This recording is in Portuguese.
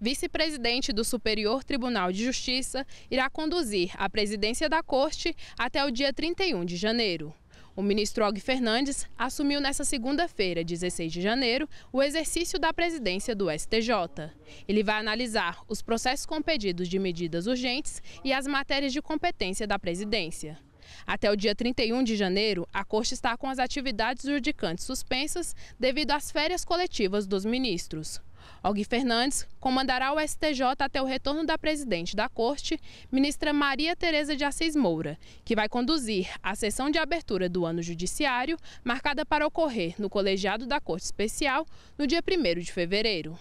vice-presidente do Superior Tribunal de Justiça, irá conduzir a presidência da Corte até o dia 31 de janeiro. O ministro Og Fernandes assumiu nesta segunda-feira, 16 de janeiro, o exercício da presidência do STJ. Ele vai analisar os processos com pedidos de medidas urgentes e as matérias de competência da presidência. Até o dia 31 de janeiro, a Corte está com as atividades judicantes suspensas devido às férias coletivas dos ministros. Og Fernandes comandará o STJ até o retorno da presidente da corte, ministra Maria Tereza de Assis Moura, que vai conduzir a sessão de abertura do ano judiciário, marcada para ocorrer no colegiado da Corte Especial no dia 1 de fevereiro.